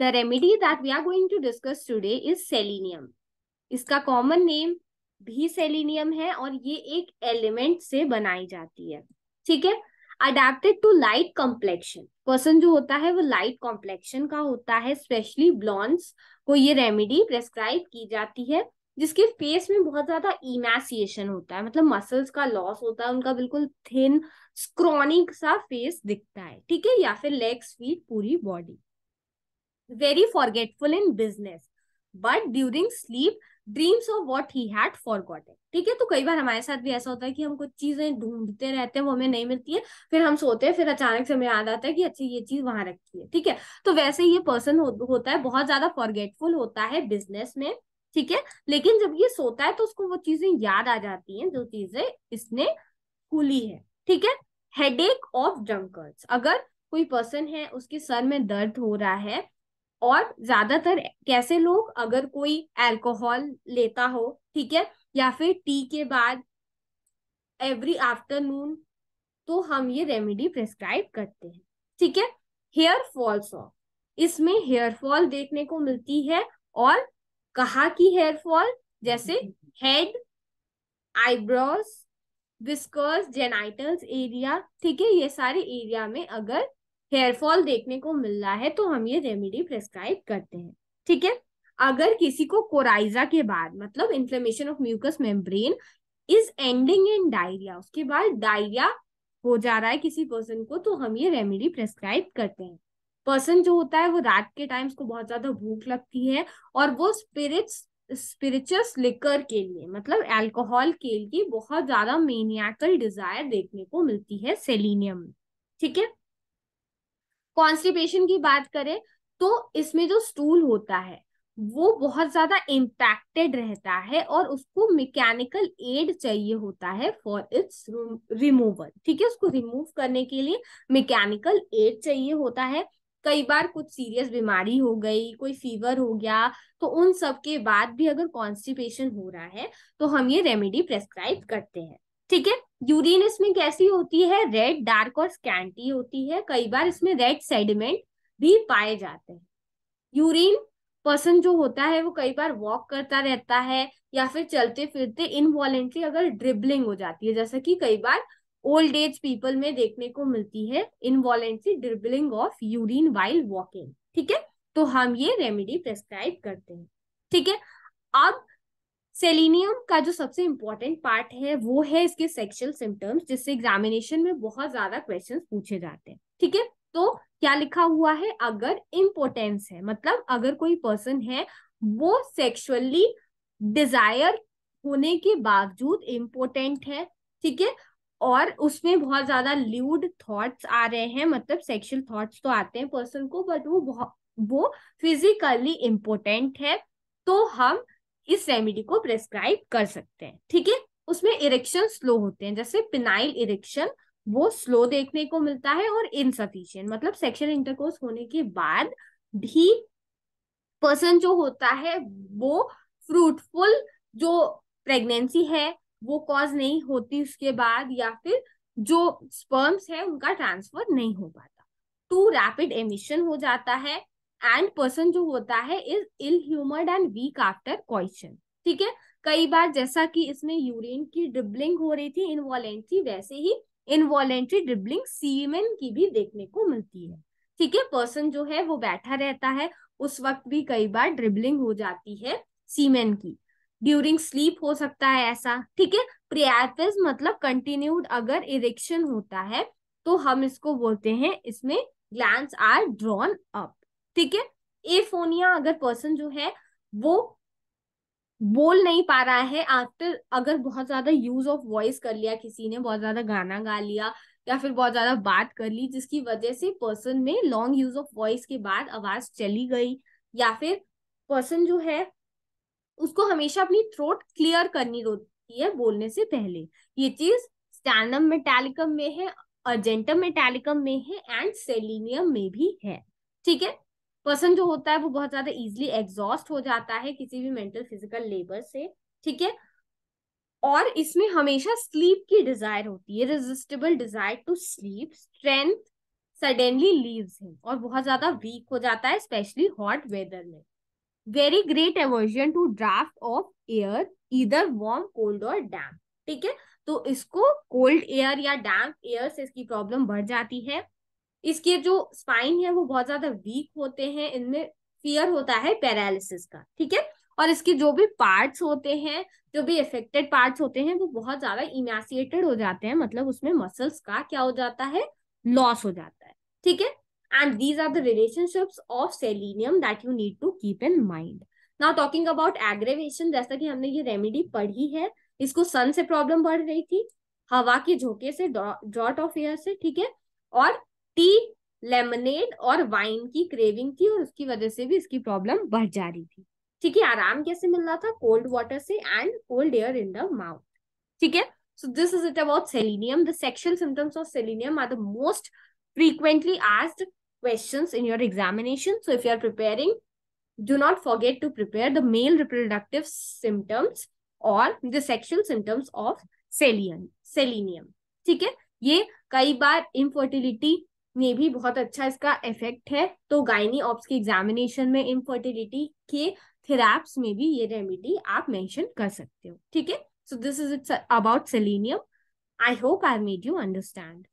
the remedy that we are going to discuss today is selenium इसका common name भी selenium है और ये एक एलिमेंट से बनाई जाती है ठीक है adapted to light complexion person जो होता है वो लाइट कॉम्प्लेक्शन का होता है स्पेशली ब्लॉन्स को ये रेमेडी प्रेस्क्राइब की जाती है जिसके फेस में बहुत ज्यादा इमेसिएशन होता है मतलब मसल्स का लॉस होता है उनका बिल्कुल थिन स्क्रॉनिक सा फेस दिखता है ठीक है या फिर लेग्स फीट पूरी body very forgetful in business but during sleep dreams of what he had forgotten ठीक है तो कई बार हमारे साथ भी ऐसा होता है कि हम कुछ चीजें ढूंढते रहते हैं वो हमें नहीं मिलती है फिर हम सोते हैं फिर अचानक से हमें याद आता है कि अच्छा ये चीज वहां रखी है ठीक है तो वैसे ये पर्सन हो, होता है बहुत ज्यादा फॉरगेटफुल होता है बिजनेस में ठीक है लेकिन जब ये सोता है तो उसको वो चीजें याद आ जाती हैं जो चीजें इसने खुली है ठीक है एक ऑफ ड्रंकर्स अगर कोई पर्सन है उसके सर में दर्द हो रहा है और ज्यादातर कैसे लोग अगर कोई अल्कोहल लेता हो ठीक है या फिर टी के बाद एवरी आफ्टरनून तो हम ये रेमेडी प्रेस्क्राइब करते हैं ठीक है हेयर फॉल सॉफ इसमें हेयर फॉल देखने को मिलती है और कहा की हेयर फॉल जैसे head eyebrows whiskers genitals area ठीक है ये सारे एरिया में अगर हेयरफॉल देखने को मिल रहा है तो हम ये रेमेडी प्रेस्क्राइब करते हैं ठीक है अगर किसी को कोराइजा के बाद मतलब inflammation of mucous membrane is ending in diarrhoea उसके बाद डायरिया हो जा रहा है किसी पर्सन को तो हम ये रेमेडी प्रेस्क्राइब करते हैं पर्सन जो होता है वो रात के टाइम्स को बहुत ज्यादा भूख लगती है और वो स्पिरिट्स स्पिरिचुअस लिकर के लिए मतलब अल्कोहल के लिए बहुत ज्यादा मेनियाकल डिजायर देखने को मिलती है सेलिनियम ठीक है कॉन्स्टिपेशन की बात करें तो इसमें जो स्टूल होता है वो बहुत ज्यादा इम्पैक्टेड रहता है और उसको मैकेनिकल एड चाहिए होता है फॉर इट्स रिमूवल ठीक है उसको रिमूव करने के लिए मैकेनिकल एड चाहिए होता है कई बार कुछ सीरियस बीमारी हो गई कोई फीवर हो गया तो उन सब के बाद भी अगर कॉन्स्टिपेशन हो रहा है तो हम ये रेमेडी प्रेस्क्राइब करते हैं ठीक है यूरिन इसमें कैसी होती है रेड डार्क और स्कैंटी होती है कई बार इसमें रेड सेडिमेंट भी पाए जाते हैं यूरिन पर्सन जो होता है वो कई बार वॉक करता रहता है या फिर चलते फिरते इनवॉलेंट्री अगर ड्रिबलिंग हो जाती है जैसा कि कई बार ओल्ड एज पीपल में देखने को मिलती है involuntary dribbling of urine while walking ठीक है तो हम ये रेमेडी प्रेस्क्राइब करते हैं ठीक है अब सेलिनियम का जो सबसे इम्पोर्टेंट पार्ट है वो है इसके सेक्सुअल सिम्टम्स जिससे एग्जामिनेशन में बहुत ज्यादा क्वेश्चन पूछे जाते हैं ठीक है तो क्या लिखा हुआ है अगर इम्पोर्टेंस है मतलब अगर कोई पर्सन है वो सेक्सुअली डिजायर होने के बावजूद इम्पोर्टेंट है ठीक है और उसमें बहुत ज्यादा ल्यूड थॉट्स आ रहे हैं मतलब सेक्सुअल थॉट्स तो आते हैं पर्सन को बट वो वो फिजिकली इम्पोर्टेंट है तो हम इस रेमेडी को प्रेस्क्राइब कर सकते हैं ठीक है उसमें इरेक्शन स्लो होते हैं जैसे पिनाइल इरेक्शन वो स्लो देखने को मिलता है और इनसफिशियंट मतलब सेक्शन इंटरकोर्स होने के बाद भी पर्सन जो होता है वो फ्रूटफुल जो प्रेगनेंसी है वो कॉज नहीं होती उसके बाद या फिर जो स्पर्म्स है उनका ट्रांसफर नहीं हो पाता टू रैपिड एमिशन हो जाता है एंड पर्सन जो होता है is ill humoured and weak after question ठीक है कई बार जैसा कि इसमें यूरिन की ड्रिबलिंग हो रही थी इनवॉलेंट्री वैसे ही इनवॉलेंट्री ड्रिबलिंग सीमेन की भी देखने को मिलती है ठीक है पर्सन जो है वो बैठा रहता है उस वक्त भी कई बार ड्रिबलिंग हो जाती है सीमेन की ड्यूरिंग स्लीप हो सकता है ऐसा ठीक है प्रियाथिस मतलब कंटिन्यूड अगर इरेक्शन होता है तो हम इसको बोलते हैं इसमें ग्लैंड आर ड्रॉन अप ठीक है एफोनिया अगर पर्सन जो है वो बोल नहीं पा रहा है आफ्टर अगर बहुत ज्यादा यूज ऑफ वॉइस कर लिया किसी ने बहुत ज्यादा गाना गा लिया या फिर बहुत ज्यादा बात कर ली जिसकी वजह से पर्सन में लॉन्ग यूज ऑफ वॉइस के बाद आवाज चली गई या फिर पर्सन जो है उसको हमेशा अपनी थ्रोट क्लियर करनी होती है बोलने से पहले ये चीज स्टैंडम मेटालिकम में है अर्जेंटम मेटालिकम में है एंड सेलिनियम में भी है ठीक है पर्सन जो होता है वो बहुत ज्यादा इजिली एग्जॉस्ट हो जाता है किसी भी मेंटल फिजिकल लेबर से ठीक है और इसमें हमेशा स्लीप की डिजायर होती है resistible desire to sleep strength suddenly leaves him और बहुत ज्यादा वीक हो जाता है स्पेशली हॉट वेदर में very great aversion to draught of air इधर वॉर्म कोल्ड और डैम्प ठीक है तो इसको कोल्ड एयर या डैम्प एयर से इसकी प्रॉब्लम बढ़ जाती है इसके जो स्पाइन है वो बहुत ज्यादा वीक होते हैं इनमें फियर होता है पैरालिसिस का ठीक है और इसके जो भी पार्ट्स होते हैं जो भी इफेक्टेड पार्ट्स होते हैं वो बहुत ज्यादा इमेसिएटेड हो जाते हैं मतलब उसमें मसल्स का क्या हो जाता है लॉस हो जाता है ठीक है and these are the relationships of selenium that you need to keep in mind now talking about aggravation जैसा कि हमने ये रेमेडी पढ़ी है इसको सन से प्रॉब्लम बढ़ रही थी हवा के झोंके से ड्रॉट ऑफ एयर से ठीक है और टी लेमनेड और वाइन की क्रेविंग थी और उसकी वजह से भी इसकी प्रॉब्लम बढ़ जा रही थी ठीक है आराम कैसे मिल रहा था कोल्ड वाटर से and cold air in the mouth ठीक है so this is it about selenium the sexual symptoms of selenium are the most frequently asked question in your examination so if you are preparing do not forget to prepare the male reproductive symptoms और the sexual symptoms of सेलियन selenium ठीक है ये कई बार infertility में भी बहुत अच्छा इसका इफेक्ट है तो गायनी ऑप्स की एग्जामिनेशन में इनफर्टिलिटी के थेराप्स में भी ये रेमेडी आप मेंशन कर सकते हो ठीक है so this is its about selenium I hope I made you understand